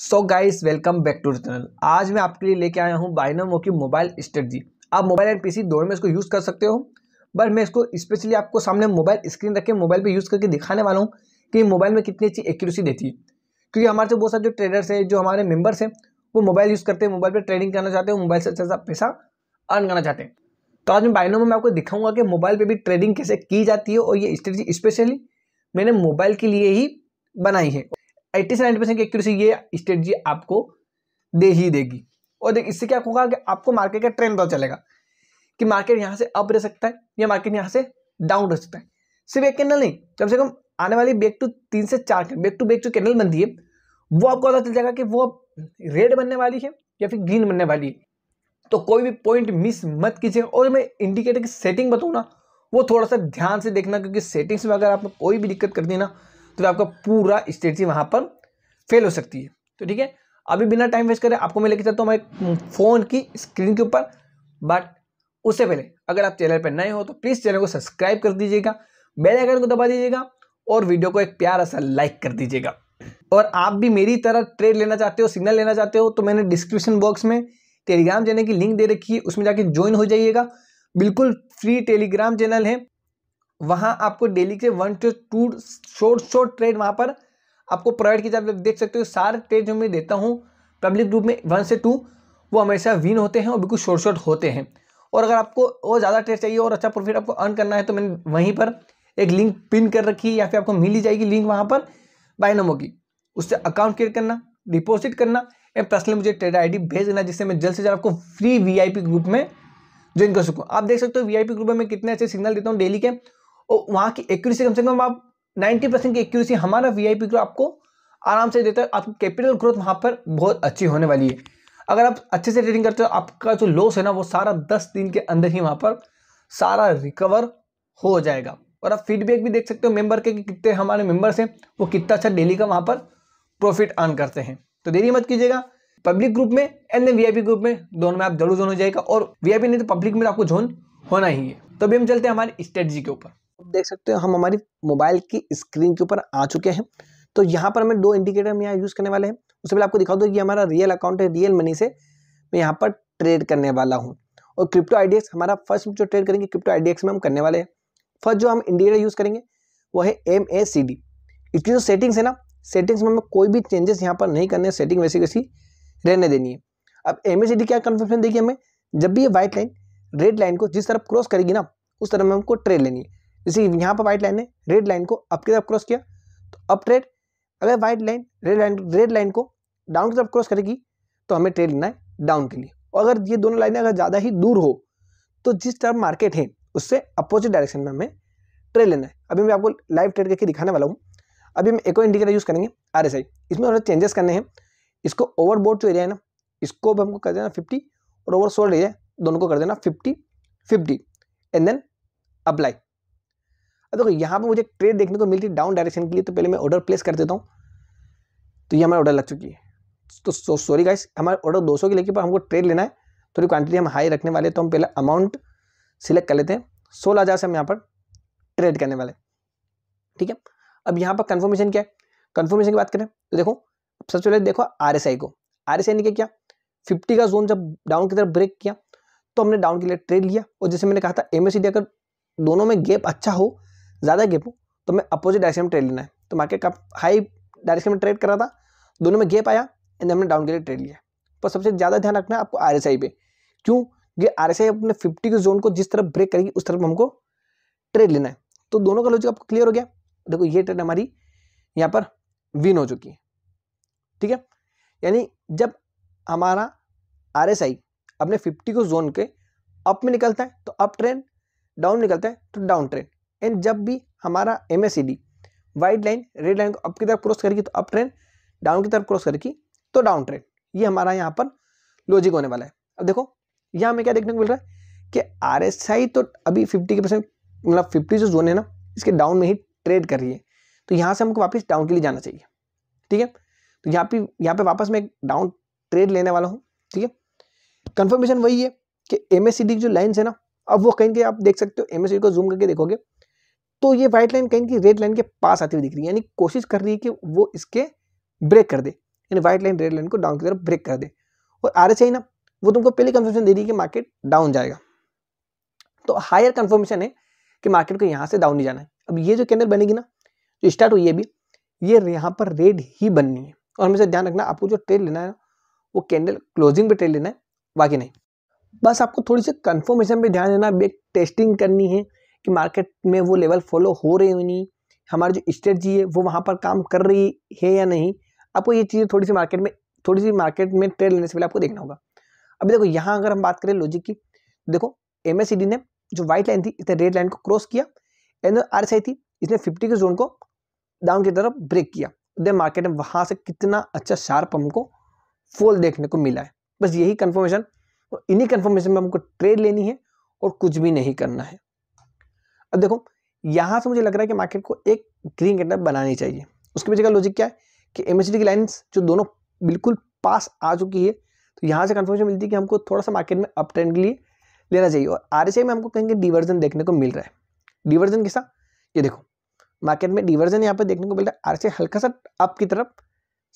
so guys welcome back to channel आज मैं आपके लिए लेके आया हूँ बाइनमो की मोबाइल स्ट्रेटजी आप मोबाइल एंड पीसी दोनों में इसको यूज़ कर सकते हो बट मैं इसको स्पेशली आपको सामने मोबाइल स्क्रीन रख के मोबाइल पे यूज़ करके दिखाने वाला हूँ कि मोबाइल में कितनी अच्छी एक्यूरेसी देती है क्योंकि हमारे जो बहुत सारे जो ट्रेडर्स हैं जो हमारे मेम्बर्स हैं वो मोबाइल यूज़ करते हैं मोबाइल पर ट्रेडिंग करना चाहते हैं मोबाइल से अच्छा सा पैसा अर्न करना चाहते हैं तो आज मैं बाइनोमो में आपको दिखाऊंगा कि मोबाइल पर भी ट्रेडिंग कैसे की जाती है और ये स्ट्रेटजी स्पेशली मैंने मोबाइल के लिए ही बनाई है एट्टी से नाइन्टी परसेंट एक्यूरेसी ये स्ट्रेटजी आपको दे ही देगी और देख इससे क्या होगा कि आपको मार्केट का ट्रेंड पता चलेगा कि मार्केट यहाँ से अप रह सकता है या मार्केट यहाँ से डाउन रह सकता है सिर्फ एक कैंडल नहीं कम से कम आने वाली बैक टू तीन से चार बैक टू बैक जो कैंडल बनती है वो आपको पता चल जाएगा कि वो रेड बनने वाली है या फिर ग्रीन बनने वाली है तो कोई भी पॉइंट मिस मत कीजिए और मैं इंडिकेटर की सेटिंग बताऊँ ना वो थोड़ा सा ध्यान से देखना क्योंकि सेटिंग्स में अगर आपको कोई भी दिक्कत करती है ना तो आपका पूरा स्ट्रेटजी वहां पर फेल हो सकती है तो ठीक है अभी बिना टाइम वेस्ट करें आपको मैं लेके चलता हूँ हमारे फ़ोन की स्क्रीन के ऊपर बट उससे पहले अगर आप चैनल पर नए हो तो प्लीज़ चैनल को सब्सक्राइब कर दीजिएगा बेल आइकन को दबा दीजिएगा और वीडियो को एक प्यारा सा लाइक कर दीजिएगा और आप भी मेरी तरह ट्रेड लेना चाहते हो सिग्नल लेना चाहते हो तो मैंने डिस्क्रिप्शन बॉक्स में टेलीग्राम चैनल की लिंक दे रखी है उसमें जाके ज्वाइन हो जाइएगा बिल्कुल फ्री टेलीग्राम चैनल है वहां आपको डेली के one to two short short trade वहां पर आपको प्रोवाइड किया जाए है देख सकते हो सारे ट्रेड जो मैं देता हूँ पब्लिक ग्रुप में वन से टू वो हमेशा विन होते हैं और बिल्कुल शॉर्ट शॉर्ट होते हैं और अगर आपको और ज़्यादा ट्रेड चाहिए और अच्छा प्रॉफिट आपको अर्न करना है तो मैंने वहीं पर एक लिंक पिन कर रखी है या फिर आपको मिल ही जाएगी लिंक वहाँ पर बाइनमो की उससे अकाउंट क्रिएट करना डिपॉजिट करना या पर्सनली मुझे ट्रेड आईडी भेज देना जिससे मैं जल्द से जल्द आपको फ्री वीआईपी ग्रुप में ज्वाइन कर सकूँ आप देख सकते हो वीआईपी ग्रुप में मैं कितने अच्छे सिग्नल देता हूँ डेली के और तो वहाँ की एक्यूरेसी कम से कम आप 90 परसेंट की एक्यूरेसी हमारा वीआईपी आई आपको आराम से देता है आपकी कैपिटल ग्रोथ वहाँ पर बहुत अच्छी होने वाली है अगर आप अच्छे से ट्रेडिंग करते हो आपका जो लॉस है ना वो सारा दस दिन के अंदर ही वहाँ पर सारा रिकवर हो जाएगा और आप फीडबैक भी देख सकते हो मेंबर के कि कितने हमारे मेंबर्स हैं वो कितना अच्छा डेली का वहाँ पर प्रॉफिट अर्न करते हैं तो देरी मत कीजिएगा पब्लिक ग्रुप में एंड देन वीआईपी ग्रुप में दोनों में आप जरूर जोन हो जाएगा और वीआईपी नहीं तो पब्लिक में आपको जोन होना ही है तो अभी हम चलते हैं हमारी स्ट्रेटजी के ऊपर देख सकते हो हम हमारी मोबाइल की स्क्रीन के ऊपर आ चुके हैं तो यहाँ पर हमें दो इंडिकेटर हम यहाँ यूज़ करने वाले हैं उससे पहले आपको दिखा दो तो कि हमारा रियल अकाउंट है रियल मनी से मैं यहाँ पर ट्रेड करने वाला हूँ और क्रिप्टो आईडीएक्स हमारा फर्स्ट जो ट्रेड करेंगे क्रिप्टो आईडीएक्स में हम करने वाले हैं फर्स्ट जो हम इंडिकेटर यूज़ करेंगे वो है एम ए सी डी इसकी जो सेटिंग्स है ना सेटिंग्स में हमें कोई भी चेंजेस यहाँ पर नहीं करने सेटिंग वैसी वैसी रहने देनी है अब एम ए सी डी क्या कन्फर्मेशन देगी हमें जब भी ये व्हाइट लाइन रेड लाइन को जिस तरफ क्रॉस करेगी ना उस तरफ में हमको ट्रेड लेनी है जैसे यहाँ पर व्हाइट लाइन है रेड लाइन को अप की तरफ क्रॉस किया तो अप ट्रेड अगर white line red line red line को डाउन की तरफ क्रॉस करेगी तो हमें ट्रेड लेना है डाउन के लिए और अगर ये दोनों लाइनें अगर ज़्यादा ही दूर हो तो जिस तरफ मार्केट है उससे अपोजिट डायरेक्शन में हमें ट्रेड लेना है अभी मैं आपको लाइव ट्रेड करके दिखाने वाला हूँ अभी हम एको इंडिकेटर यूज़ करेंगे आर एस आई इसमें थोड़ा चेंजेस करने हैं इसको ओवरबोर्ड जो एरिया है ना इसको भी हमको कर देना फिफ्टी और ओवर सोल्ड एरिया दोनों को कर देना fifty fifty and then apply देखो यहाँ पर मुझे ट्रेड देखने को मिलती है डाउन डायरेक्शन के लिए तो पहले मैं ऑर्डर प्लेस कर देता हूँ तो ये हमारा ऑर्डर लग चुकी है तो सॉरी गाइस हमारे ऑर्डर 200 के लेके पर हमको ट्रेड लेना है थोड़ी क्वांटिटी हम हाई रखने वाले तो हम पहले अमाउंट सिलेक्ट कर लेते हैं सोलह हज़ार से हम यहाँ पर ट्रेड करने वाले ठीक है अब यहाँ पर कंफर्मेशन क्या है कन्फर्मेशन की बात करें तो देखो सबसे पहले देखो आर को आर एस ने क्या फिफ्टी का जोन जब डाउन की तरफ ब्रेक किया तो हमने डाउन के लिए ट्रेड लिया और जैसे मैंने कहा था एम अगर दोनों में गैप अच्छा हो ज़्यादा गेप हो तो मैं अपोजिट डायरेक्शन में ट्रेड लेना है तो मार्केट का हाई डायरेक्शन में ट्रेड कर रहा था दोनों में गेप आया एंड हमने डाउन के लिए ट्रेड लिया पर सबसे ज़्यादा ध्यान रखना है आपको आर एस आई पे क्यों ये आर एस आई अपने फिफ्टी के जोन को जिस तरफ ब्रेक करेगी उस तरफ हमको ट्रेड लेना है तो दोनों का लॉजिक आपको क्लियर हो गया देखो ये ट्रेड हमारी यहाँ पर विन हो चुकी है ठीक है यानी जब हमारा आर एस आई अपने फिफ्टी को जोन के अप में निकलता है तो अप ट्रेंड डाउन निकलता है तो डाउन ट्रेंड एंड जब भी हमारा M S white line red line को अप की तरफ क्रॉस करेगी तो अप ट्रेंड डाउन की तरफ क्रॉस करेगी तो डाउन ट्रेंड ये हमारा यहाँ पर लॉजिक होने वाला है अब देखो यहाँ हमें क्या देखने को मिल रहा है कि आर एस आई तो अभी फिफ्टी के परसेंट मतलब फिफ्टी जो जोन है ना इसके डाउन में ही ट्रेड कर रही है तो यहाँ से हमको वापस डाउन के लिए जाना चाहिए ठीक है तो यहाँ पे यहाँ पे वापस मैं डाउन ट्रेड लेने वाला हूँ ठीक है कन्फर्मेशन वही है कि एम जो लाइन्स है ना अब वो कहीं के आप देख सकते हो एम को जूम करके देखोगे तो ये व्हाइट लाइन कहीं की रेड लाइन के पास आती हुई दिख रही है यानी कोशिश कर रही है कि वो इसके ब्रेक कर दे यानी व्हाइट लाइन रेड लाइन को डाउन की तरफ ब्रेक कर दे और आर एस आई ना वो तुमको पहले कन्फर्मेशन दे रही है कि मार्केट डाउन जाएगा तो हायर कन्फर्मेशन है कि मार्केट को यहाँ से डाउन ही जाना है अब ये जो कैंडल बनेगी ना जो स्टार्ट हुई है अभी ये यहाँ पर रेड ही बननी है और हमें ध्यान रखना आपको जो ट्रेड लेना है वो कैंडल क्लोजिंग पे ट्रेड लेना है बाकी नहीं बस आपको थोड़ी सी कन्फर्मेशन पर ध्यान देना टेस्टिंग करनी है कि मार्केट में वो लेवल फॉलो हो रही हो नहीं हमारी जो स्ट्रेटजी है वो वहाँ पर काम कर रही है या नहीं आपको ये चीज़ें थोड़ी सी मार्केट में थोड़ी सी मार्केट में ट्रेड लेने से पहले आपको देखना होगा अभी देखो यहाँ अगर हम बात करें लॉजिक की देखो एम ने जो व्हाइट लाइन थी इसने रेड लाइन को क्रॉस किया एंड आर थी इसने फिफ्टी के जोन को डाउन की तरफ ब्रेक किया देन मार्केट में वहाँ से कितना अच्छा शार्प हमको फॉल देखने को मिला है बस यही कन्फर्मेशन इन्हीं कन्फर्मेशन में हमको ट्रेड लेनी है और कुछ भी नहीं करना है अब देखो यहाँ से मुझे लग रहा है कि मार्केट को एक ग्रीन कैंडल बनानी चाहिए उसके पीछे का लॉजिक क्या है कि एम की लाइन्स जो दोनों बिल्कुल पास आ चुकी है तो यहाँ से कन्फर्मेशन मिलती है कि हमको थोड़ा सा मार्केट में अप ट्रेंड के लिए लेना चाहिए और आर में हमको कहीं डिवर्जन देखने को मिल रहा है डिवर्जन किसा ये देखो मार्केट में डिवर्जन यहाँ पर देखने को मिल रहा है आर हल्का सा अप की तरफ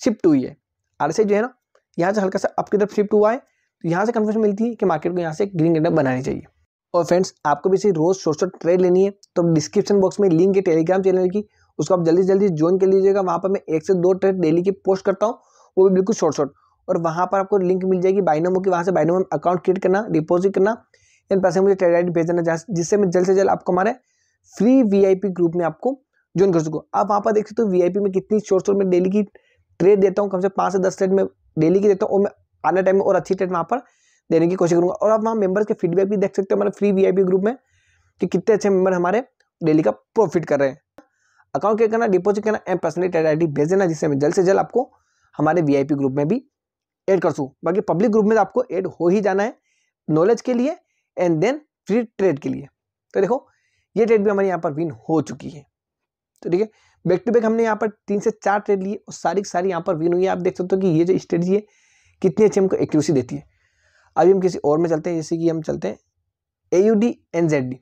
शिफ्ट हुई है आर जो है ना यहाँ से हल्का सा अप की तरफ शिफ्ट हुआ है तो यहाँ से कन्फर्मेशन मिलती है कि मार्केट को यहाँ से ग्रीन कैंडल बनानी चाहिए और फ्रेंड्स आपको भी इसी रोज़ शॉर्ट शॉर्ट ट्रेड लेनी है तो डिस्क्रिप्शन बॉक्स में लिंक है टेलीग्राम चैनल की उसको आप जल्दी से जल्दी ज्वाइन कर लीजिएगा वहाँ पर मैं एक से दो ट्रेड डेली की पोस्ट करता हूँ वो भी बिल्कुल शॉर्ट शॉर्ट और वहाँ पर आपको लिंक मिल जाएगी बाइनोमो की वहाँ से बाइनोमो में अकाउंट क्रिएट करना डिपोजिट करना एंड पैसे मुझे ट्रेड आई भेज देना जिससे मैं जल्द से जल्द आपको हमारे फ्री वी ग्रुप में आपको ज्वाइन कर सकूँ आप वहाँ पर देख सकते हो वी में कितनी शॉर्ट शॉर्ट में डेली की ट्रेड देता हूँ कम से पाँच से दस ट्रेड में डेली की देता हूँ और मैं आने टाइम में और अच्छी ट्रेड वहाँ पर देने की कोशिश करूंगा और आप वहाँ मेंबर्स के फीडबैक भी देख सकते हो हमारे फ्री वीआईपी ग्रुप में कि कितने अच्छे मेंबर हमारे डेली का प्रॉफिट कर रहे हैं अकाउंट क्या करना डिपोजिट करना एम पर्सनली आई डी भेज देना जिससे मैं जल्द से जल्द आपको हमारे वी ग्रुप में भी एड कर सूँ बाकी पब्लिक ग्रुप में तो आपको एड हो ही जाना है नॉलेज के लिए एंड देन फ्री ट्रेड के लिए तो देखो ये ट्रेड भी हमारे यहाँ पर विन हो चुकी है तो ठीक है बैक टू बैक हमने यहाँ पर तीन से चार ट्रेड लिए और सारी सारी यहाँ पर विन हुई है आप देख सकते हो कि ये जो स्ट्रेटजी है कितनी अच्छी हमको एक्यूरेसी देती है अभी हम किसी और में चलते हैं जैसे कि हम चलते हैं A U D N Z D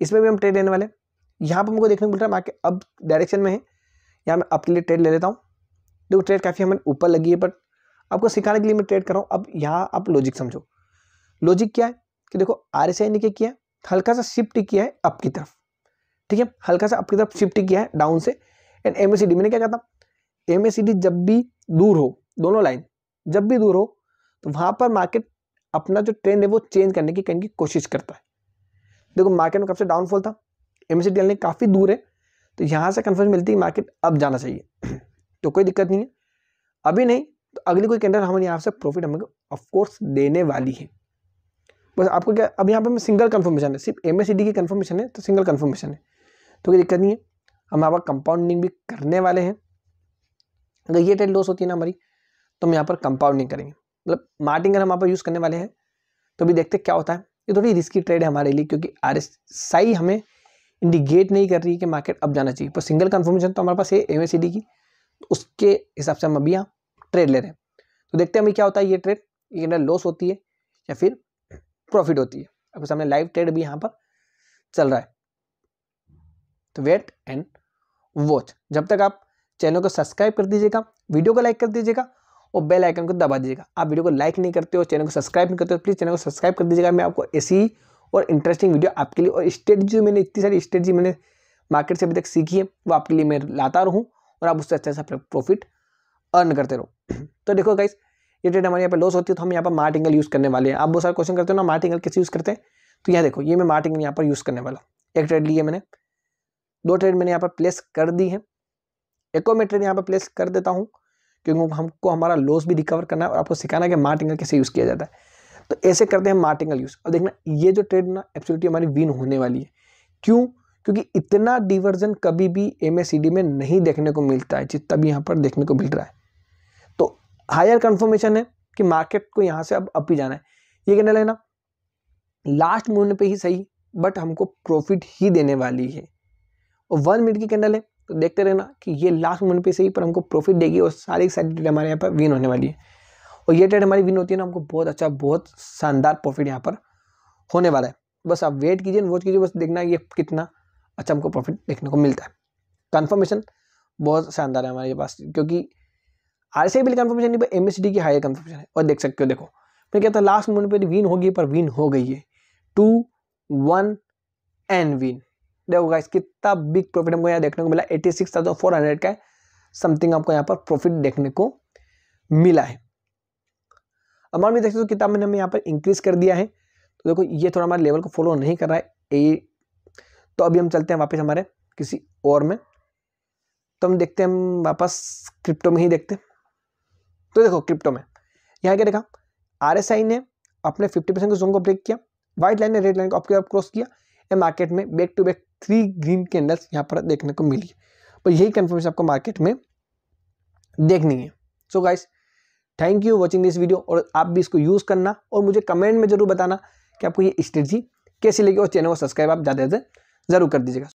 इसमें भी हम ट्रेड लेने वाले हैं यहाँ पर हमको देखने को मिल रहा है मार्केट अब डायरेक्शन में है यहाँ मैं आपके लिए ट्रेड ले लेता हूँ देखो ट्रेड काफ़ी हमें ऊपर लगी है बट आपको सिखाने के लिए मैं ट्रेड कर रहा हूँ अब यहाँ आप लॉजिक समझो लॉजिक क्या है कि देखो आर एस आई ने क्या किया है हल्का सा शिफ्ट किया है अप की तरफ ठीक है हल्का सा अप की तरफ शिफ्ट किया है डाउन से एंड एम मैंने क्या कहा था एम सी डी जब भी दूर हो दोनों लाइन जब भी दूर हो तो वहाँ पर मार्केट अपना जो ट्रेंड है वो चेंज करने की कहीं की कोशिश करता है देखो मार्केट में कब से डाउनफॉल था एम सी डी काफ़ी दूर है तो यहाँ से कन्फर्म मिलती है मार्केट अब जाना चाहिए तो कोई दिक्कत नहीं है अभी नहीं तो अगली कोई कैंडल हमारे यहाँ से प्रॉफिट हमें ऑफकोर्स देने वाली है बस आपको क्या अब यहाँ पर हमें सिंगल कन्फर्मेशन है सिर्फ एम की कन्फर्मेशन है तो सिंगल कन्फर्मेशन है तो कोई दिक्कत नहीं है हम यहाँ पर कंपाउंडिंग भी करने वाले हैं अगर ये ट्रेड लॉस होती है ना हमारी तो हम यहाँ पर कंपाउंडिंग करेंगे मतलब मार्टिंग हम यहाँ पर यूज़ करने वाले हैं तो अभी देखते क्या होता है ये थोड़ी रिस्की ट्रेड है हमारे लिए क्योंकि आर हमें इंडिकेट नहीं कर रही कि मार्केट अब जाना चाहिए पर सिंगल कन्फर्मेशन तो हमारे पास है एम की तो उसके हिसाब से हम अभी यहाँ ट्रेड ले रहे हैं तो देखते हैं हमें क्या होता है ये ट्रेड ये अंदर लॉस होती है या फिर प्रॉफिट होती है आपके सामने लाइव ट्रेड भी यहाँ पर चल रहा है तो वेट एंड वॉच जब तक आप चैनल को सब्सक्राइब कर दीजिएगा वीडियो को लाइक कर दीजिएगा और बेल आइकन को दबा दीजिएगा आप वीडियो को लाइक नहीं करते हो चैनल को सब्सक्राइब नहीं करते हो प्लीज़ चैनल को सब्सक्राइब कर दीजिएगा मैं आपको ऐसी और इंटरेस्टिंग वीडियो आपके लिए और स्ट्रेटजी मैंने इतनी सारी स्ट्रेटजी मैंने मार्केट से अभी तक सीखी है वो आपके लिए मैं लाता रहूँ और आप उससे अच्छा अच्छा प्रॉफिट अर्न करते रहो तो देखो गाइस ये ट्रेड हमारे यहाँ पर लॉस होती है तो हम यहाँ पर मार्ट एंगल यूज़ करने वाले हैं आप बहुत सारे क्वेश्चन करते हो ना मार्ट एंगल कैसे यूज़ करते हैं तो यहाँ देखो ये मैं मार्ट एंगल यहाँ पर यूज़ करने वाला एक ट्रेड लिए मैंने दो ट्रेड मैंने यहाँ पर प्लेस कर दी है एक और मैं ट्रेड यहाँ पर प्लेस कर देता हूँ क्योंकि हमको हमारा लॉस भी रिकवर करना है और आपको सिखाना है कि मार्टिंगल कैसे यूज़ किया जाता है तो ऐसे करते हैं मार्टिंगल यूज़ अब देखना ये जो ट्रेड ना एब्सोल्युटली हमारी विन होने वाली है क्यों क्योंकि इतना डिवर्जन कभी भी एम में नहीं देखने को मिलता है जितना भी यहाँ पर देखने को मिल रहा है तो हायर कन्फर्मेशन है कि मार्केट को यहाँ से अब अब भी जाना है ये कहने ना लास्ट मूवमेंट पर ही सही बट हमको प्रॉफिट ही देने वाली है और वन मिनट की कैंडल है तो देखते रहना कि ये लास्ट मोमेंट पे सही पर हमको प्रॉफिट देगी और सारी सारी ट्रेड हमारे यहाँ पर विन होने वाली है और ये ट्रेड हमारी विन होती है ना हमको बहुत अच्छा बहुत शानदार प्रॉफिट यहाँ पर होने वाला है बस आप वेट कीजिए वॉच कीजिए बस देखना ये कितना अच्छा हमको प्रॉफिट देखने को मिलता है कन्फर्मेशन बहुत शानदार है हमारे पास क्योंकि आर सी बिल कन्फर्मेशन नहीं पर एम की हाई कन्फर्मेशन है और देख सकते हो देखो मैं कहता लास्ट मोमेंट पर विन होगी पर विन हो गई है टू वन एंड विन देखो गाइस कितना बिग प्रॉफिट हमको यहाँ देखने को मिला eighty six thousand four hundred का समथिंग आपको यहाँ पर प्रॉफिट देखने को मिला है अमाउंट भी देख सकते हो कितना मैंने हमें यहाँ पर इंक्रीज कर दिया है तो देखो ये थोड़ा हमारे लेवल को फॉलो नहीं कर रहा है ए तो अभी हम चलते हैं वापस हमारे किसी और में तो हम देखते हैं हम वापस क्रिप्टो में ही देखते तो देखो क्रिप्टो में यहाँ क्या देखा आर ने अपने फिफ्टी परसेंट के जोन को ब्रेक किया व्हाइट लाइन ने रेड लाइन को आपके आप क्रॉस किया मार्केट में back to back three green candles यहाँ पर देखने को मिली पर तो यही कन्फर्मेशन आपको मार्केट में देखनी है so guys thank you watching this video और आप भी इसको यूज़ करना और मुझे कमेंट में जरूर बताना कि आपको ये स्ट्रेटजी कैसी लगी और चैनल को सब्सक्राइब आप ज़्यादा से ज़रूर कर दीजिएगा